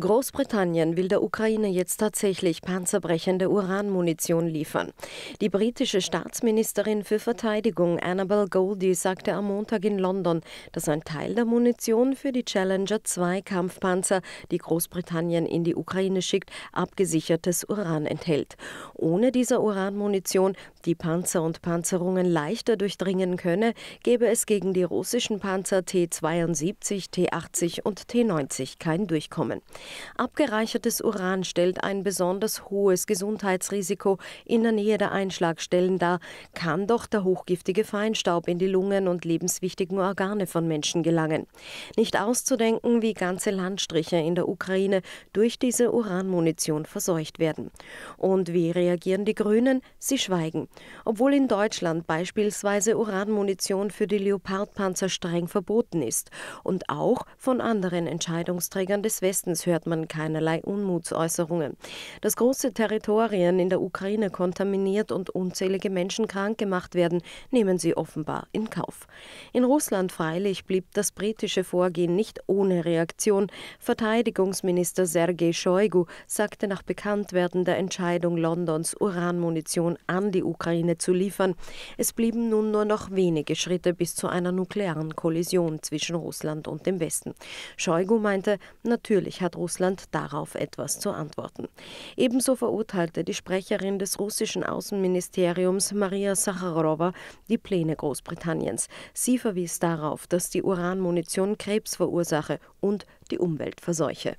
Großbritannien will der Ukraine jetzt tatsächlich panzerbrechende Uranmunition liefern. Die britische Staatsministerin für Verteidigung Annabel Goldie sagte am Montag in London, dass ein Teil der Munition für die Challenger 2 Kampfpanzer, die Großbritannien in die Ukraine schickt, abgesichertes Uran enthält. Ohne diese Uranmunition die Panzer und Panzerungen leichter durchdringen könne, gebe es gegen die russischen Panzer T-72, T-80 und T-90 kein Durchkommen. Abgereichertes Uran stellt ein besonders hohes Gesundheitsrisiko in der Nähe der Einschlagstellen dar, kann doch der hochgiftige Feinstaub in die Lungen und lebenswichtigen Organe von Menschen gelangen. Nicht auszudenken, wie ganze Landstriche in der Ukraine durch diese Uranmunition verseucht werden. Und wie reagieren die Grünen? Sie schweigen. Obwohl in Deutschland beispielsweise Uranmunition für die Leopardpanzer streng verboten ist und auch von anderen Entscheidungsträgern des Westens hört man keinerlei Unmutsäußerungen. Dass große Territorien in der Ukraine kontaminiert und unzählige Menschen krank gemacht werden, nehmen sie offenbar in Kauf. In Russland freilich blieb das britische Vorgehen nicht ohne Reaktion. Verteidigungsminister Sergei Shoigu sagte nach Bekanntwerden der Entscheidung Londons Uranmunition an die Ukraine Ukraine zu liefern. Es blieben nun nur noch wenige Schritte bis zu einer nuklearen Kollision zwischen Russland und dem Westen. Scheugu meinte, natürlich hat Russland darauf etwas zu antworten. Ebenso verurteilte die Sprecherin des russischen Außenministeriums Maria Sacharowa die Pläne Großbritanniens. Sie verwies darauf, dass die Uranmunition Krebs verursache und die Umwelt verseuche.